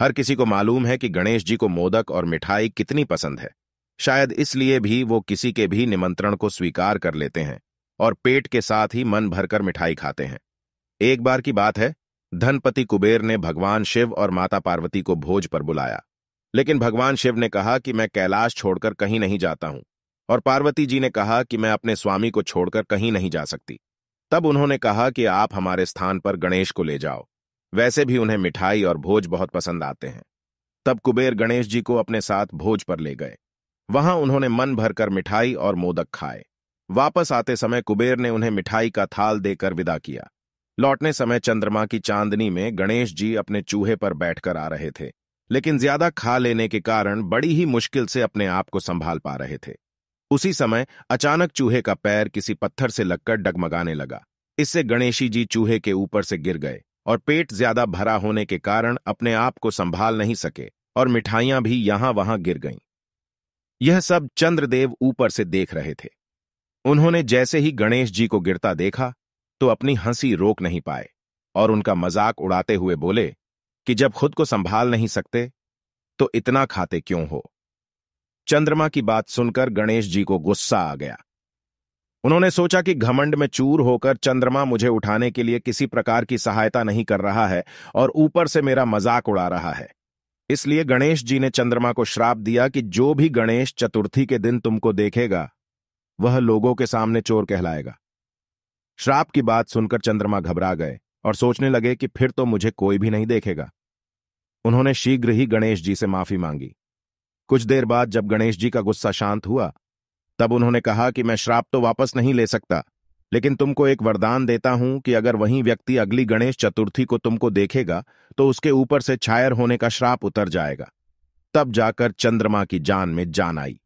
हर किसी को मालूम है कि गणेश जी को मोदक और मिठाई कितनी पसंद है शायद इसलिए भी वो किसी के भी निमंत्रण को स्वीकार कर लेते हैं और पेट के साथ ही मन भरकर मिठाई खाते हैं एक बार की बात है धनपति कुबेर ने भगवान शिव और माता पार्वती को भोज पर बुलाया लेकिन भगवान शिव ने कहा कि मैं कैलाश छोड़कर कहीं नहीं जाता हूं और पार्वती जी ने कहा कि मैं अपने स्वामी को छोड़कर कहीं नहीं जा सकती तब उन्होंने कहा कि आप हमारे स्थान पर गणेश को ले जाओ वैसे भी उन्हें मिठाई और भोज बहुत पसंद आते हैं तब कुबेर गणेश जी को अपने साथ भोज पर ले गए वहां उन्होंने मन भरकर मिठाई और मोदक खाए वापस आते समय कुबेर ने उन्हें मिठाई का थाल देकर विदा किया लौटने समय चंद्रमा की चांदनी में गणेश जी अपने चूहे पर बैठकर आ रहे थे लेकिन ज्यादा खा लेने के कारण बड़ी ही मुश्किल से अपने आप को संभाल पा रहे थे उसी समय अचानक चूहे का पैर किसी पत्थर से लगकर डगमगाने लगा इससे गणेशी जी चूहे के ऊपर से गिर गए और पेट ज्यादा भरा होने के कारण अपने आप को संभाल नहीं सके और मिठाइयां भी यहां वहां गिर गईं यह सब चंद्रदेव ऊपर से देख रहे थे उन्होंने जैसे ही गणेश जी को गिरता देखा तो अपनी हंसी रोक नहीं पाए और उनका मजाक उड़ाते हुए बोले कि जब खुद को संभाल नहीं सकते तो इतना खाते क्यों हो चंद्रमा की बात सुनकर गणेश जी को गुस्सा आ गया उन्होंने सोचा कि घमंड में चूर होकर चंद्रमा मुझे उठाने के लिए किसी प्रकार की सहायता नहीं कर रहा है और ऊपर से मेरा मजाक उड़ा रहा है इसलिए गणेश जी ने चंद्रमा को श्राप दिया कि जो भी गणेश चतुर्थी के दिन तुमको देखेगा वह लोगों के सामने चोर कहलाएगा श्राप की बात सुनकर चंद्रमा घबरा गए और सोचने लगे कि फिर तो मुझे कोई भी नहीं देखेगा उन्होंने शीघ्र ही गणेश जी से माफी मांगी कुछ देर बाद जब गणेश जी का गुस्सा शांत हुआ तब उन्होंने कहा कि मैं श्राप तो वापस नहीं ले सकता लेकिन तुमको एक वरदान देता हूं कि अगर वही व्यक्ति अगली गणेश चतुर्थी को तुमको देखेगा तो उसके ऊपर से छायर होने का श्राप उतर जाएगा तब जाकर चंद्रमा की जान में जान आई